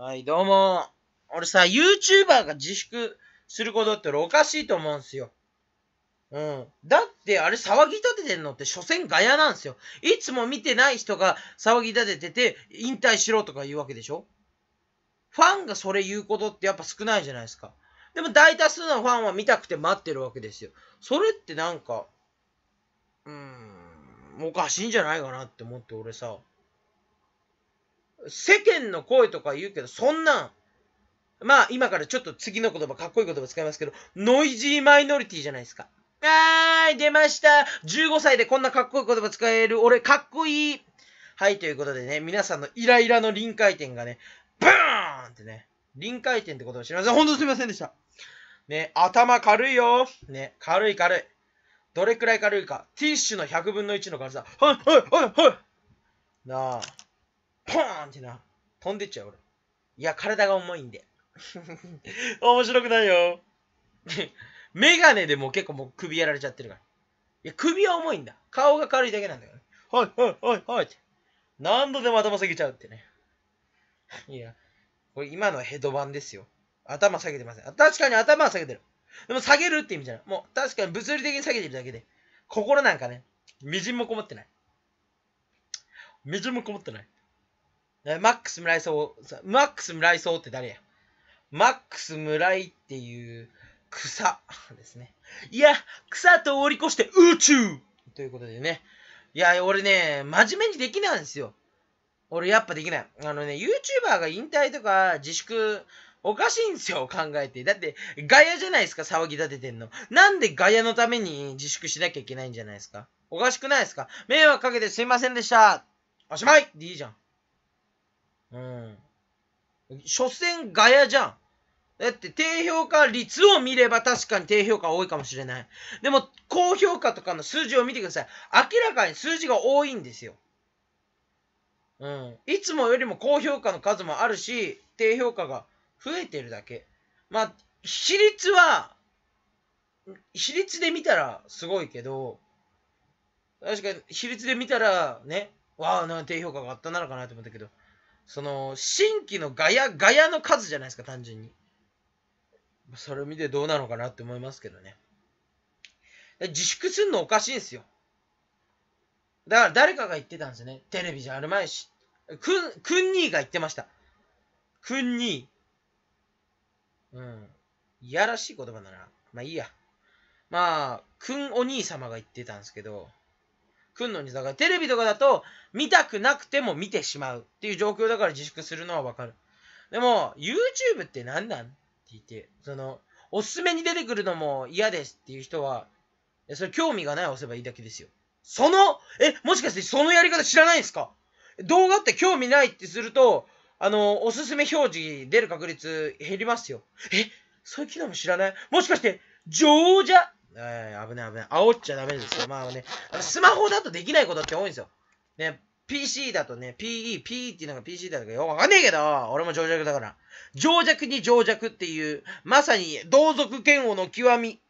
はい、どうも。俺さ、YouTuber が自粛することって俺おかしいと思うんすよ。うん。だって、あれ騒ぎ立ててんのって、所詮ガヤなんですよ。いつも見てない人が騒ぎ立ててて、引退しろとか言うわけでしょファンがそれ言うことってやっぱ少ないじゃないですか。でも大多数のファンは見たくて待ってるわけですよ。それってなんか、うーん、おかしいんじゃないかなって思って俺さ。世間の声とか言うけど、そんなん、まあ今からちょっと次の言葉、かっこいい言葉使いますけど、ノイジーマイノリティじゃないですか。はーい、出ました !15 歳でこんなかっこいい言葉使える俺かっこいいはい、ということでね、皆さんのイライラの臨界点がね、ブーンってね、臨界点って言葉知りません。ほんとすみませんでした。ね、頭軽いよ。ね、軽い軽い。どれくらい軽いか。ティッシュの100分の1の軽さ。はいはいはいはい。なあ。ポーンってな、飛んでっちゃう俺。いや、体が重いんで。面白くないよ。メガネでも結構もう首やられちゃってるから。いや、首は重いんだ。顔が軽いだけなんだよね。はいはいはいはいって。何度でも頭下げちゃうってね。いや、これ今のはヘドバンですよ。頭下げてません。確かに頭は下げてる。でも下げるって意味じゃない。もう確かに物理的に下げてるだけで。心なんかね、みじんもこもってない。みじんもこもってない。えマックス村井荘、マックス村井荘って誰やマックス村井っていう草ですね。いや、草と折り越して宇宙ということでね。いや、俺ね、真面目にできないんですよ。俺やっぱできない。あのね、YouTuber が引退とか自粛、おかしいんですよ、考えて。だって、ガヤじゃないですか、騒ぎ立ててんの。なんでガヤのために自粛しなきゃいけないんじゃないですかおかしくないですか迷惑かけてすいませんでした。おしまいでいいじゃん。うん。所詮ガヤじゃん。だって低評価率を見れば確かに低評価多いかもしれない。でも高評価とかの数字を見てください。明らかに数字が多いんですよ。うん。いつもよりも高評価の数もあるし、低評価が増えてるだけ。まあ、比率は、比率で見たらすごいけど、確かに比率で見たらね、わあ、低評価があったならかなと思ったけど、その、新規のガヤ、ガヤの数じゃないですか、単純に。それを見てどうなのかなって思いますけどね。自粛するのおかしいんですよ。だから誰かが言ってたんですよね。テレビじゃあるまいし。くん、くんにーが言ってました。くんにー。うん。いやらしい言葉だな。まあいいや。まあ、くんお兄様が言ってたんですけど、来のに、だからテレビとかだと見たくなくても見てしまうっていう状況だから自粛するのはわかる。でも、YouTube って何なんって言って、その、おすすめに出てくるのも嫌ですっていう人は、それ興味がない押せばいいだけですよ。その、え、もしかしてそのやり方知らないんですか動画って興味ないってすると、あの、おすすめ表示出る確率減りますよ。え、そういう機能も知らないもしかして、上じゃえー、危ない危ない。煽っちゃダメですよ。まあね、スマホだとできないことって多いんですよ。ね、PC だとね、PE、PE っていうのが PC だとかよくわかんねえけど、俺も情弱だから。情弱に情弱っていう、まさに同族嫌悪の極み。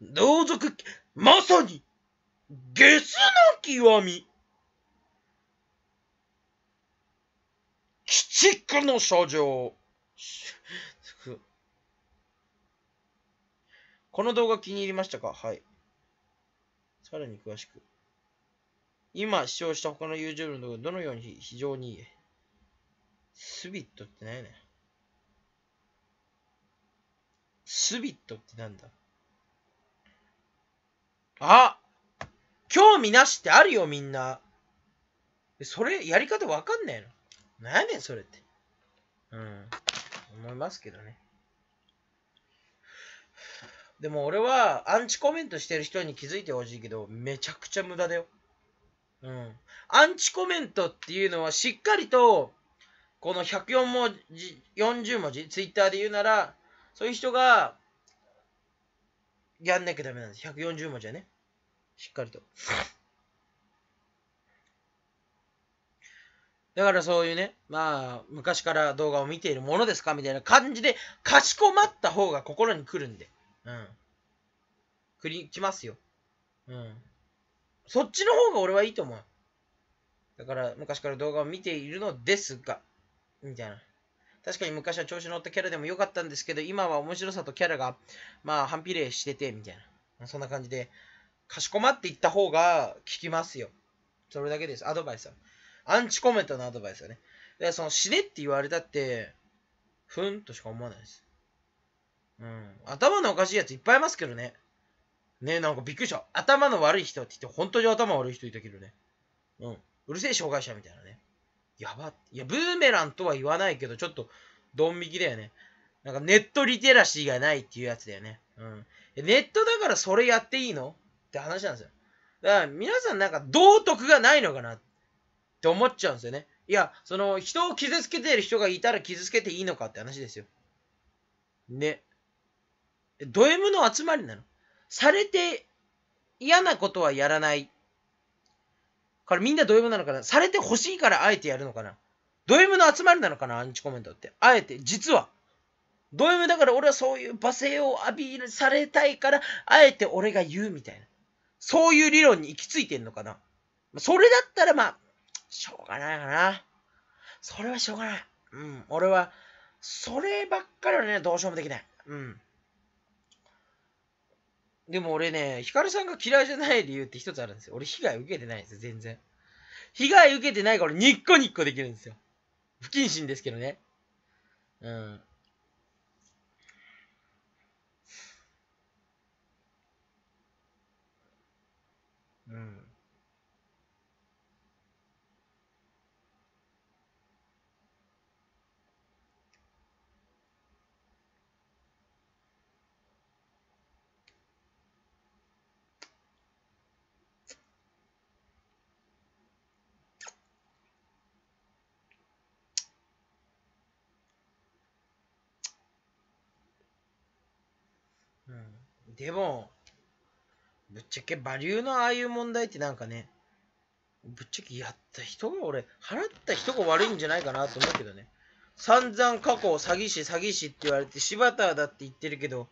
同族、まさに、ゲスの極み。鬼畜の症状。この動画気に入りましたかはい。さらに詳しく。今視聴した他の YouTube の動画、どのように非常にいいスビットって何やねん。スビットってなんだあ興味なしってあるよ、みんな。それ、やり方わかんないの。何やねん、それって。うん。思いますけどね。でも俺はアンチコメントしてる人に気づいてほしいけど、めちゃくちゃ無駄だよ。うん。アンチコメントっていうのはしっかりと、この104文字、40文字、ツイッターで言うなら、そういう人が、やんなきゃダメなんです。140文字はね。しっかりと。だからそういうね、まあ、昔から動画を見ているものですかみたいな感じで、かしこまった方が心に来るんで。うん。来ますよ。うん。そっちの方が俺はいいと思う。だから、昔から動画を見ているのですが、みたいな。確かに昔は調子乗ったキャラでも良かったんですけど、今は面白さとキャラが、まあ、反比例してて、みたいな。そんな感じで、かしこまっていった方が効きますよ。それだけです。アドバイスは。アンチコメントのアドバイスはね。で、その死ねって言われたって、ふんとしか思わないです。うん。頭のおかしいやついっぱいいますけどね。ねなんかびっくりした。頭の悪い人って言って、本当に頭悪い人いたけどね。うん。うるせえ障害者みたいなね。やば。いや、ブーメランとは言わないけど、ちょっと、ドン引きだよね。なんかネットリテラシーがないっていうやつだよね。うん。ネットだからそれやっていいのって話なんですよ。だから皆さんなんか道徳がないのかなって思っちゃうんですよね。いや、その人を傷つけてる人がいたら傷つけていいのかって話ですよ。ね。ド M の集まりなの。されて嫌なことはやらない。からみんなド M なのかなされて欲しいからあえてやるのかなド M の集まりなのかなアンチコメントって。あえて、実は。ド M だから俺はそういう罵声を浴びされたいから、あえて俺が言うみたいな。そういう理論に行き着いてんのかなそれだったらまあ、しょうがないかな。それはしょうがない。うん。俺は、そればっかりはね、どうしようもできない。うん。でも俺ね、ヒカルさんが嫌いじゃない理由って一つあるんですよ。俺被害受けてないんですよ、全然。被害受けてないからニッコニッコできるんですよ。不謹慎ですけどね。うん。うん。でも、ぶっちゃけバリューのああいう問題ってなんかね、ぶっちゃけやった人が俺、払った人が悪いんじゃないかなと思うけどね。散々過去詐欺師詐欺師って言われて柴田だって言ってるけど、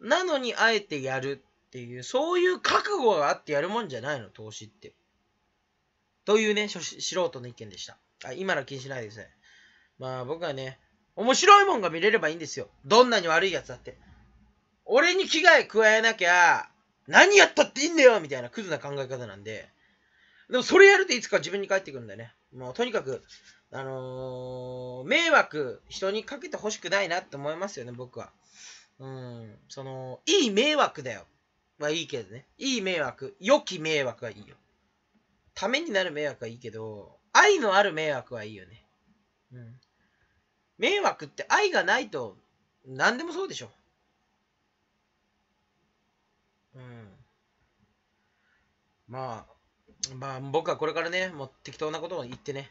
なのにあえてやるっていう、そういう覚悟があってやるもんじゃないの、投資って。というね、素人の意見でした。あ今の気にしないですね。まあ僕はね、面白いもんが見れればいいんですよ。どんなに悪いやつだって。俺に危害加えなきゃ、何やったっていいんだよみたいなクズな考え方なんで、でもそれやるといつか自分に返ってくるんだよね。もうとにかく、あのー、迷惑、人にかけてほしくないなって思いますよね、僕は。うん、その、いい迷惑だよ。はいいけどね。いい迷惑、良き迷惑はいいよ。ためになる迷惑はいいけど、愛のある迷惑はいいよね。うん。迷惑って愛がないと、何でもそうでしょ。うん。まあ、まあ僕はこれからね、もう適当なことを言ってね、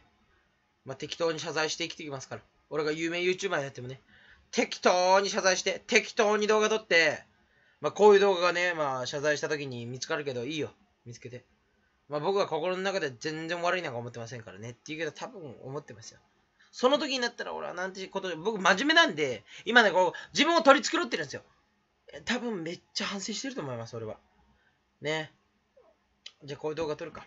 まあ適当に謝罪して生きてきますから。俺が有名 YouTuber になってもね、適当に謝罪して、適当に動画撮って、まあこういう動画がね、まあ謝罪した時に見つかるけどいいよ、見つけて。まあ僕は心の中で全然悪いなんか思ってませんからねっていうけど多分思ってますよ。その時になったら俺はなんてこと、僕真面目なんで、今ね、こう、自分を取り繕ってるんですよ。多分めっちゃ反省してると思います、俺は。ね。じゃあこういう動画撮るか。